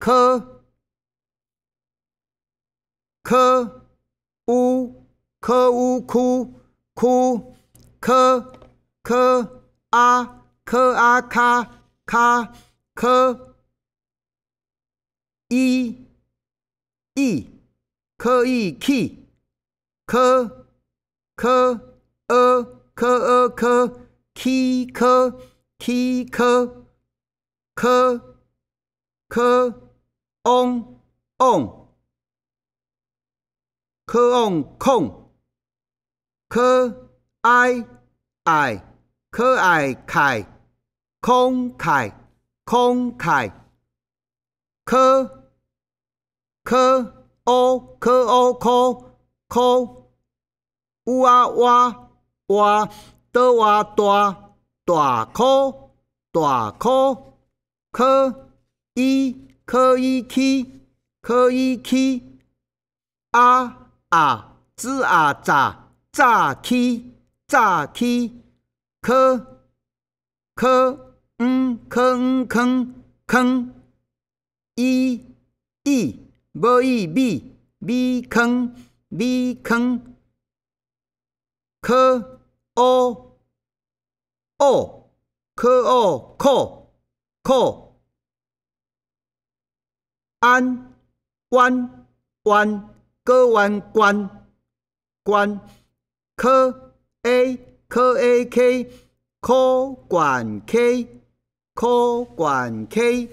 科科乌科乌哭哭科科啊科啊咔咔科一一科一 k 科科二科呃科 k 科 k 科科科。翁翁，可翁空，可爱爱，可爱凯，空凯空凯，可可乌可乌可可，哇哇哇，多哇大大可大可可一。可以去，可以去啊啊，之啊咋咋去，咋去？可可嗯，可嗯坑坑，一一无一米米坑米坑，可哦哦，可哦可可。安关关歌弯关关科 a 科 ak 科管 k 科管 k。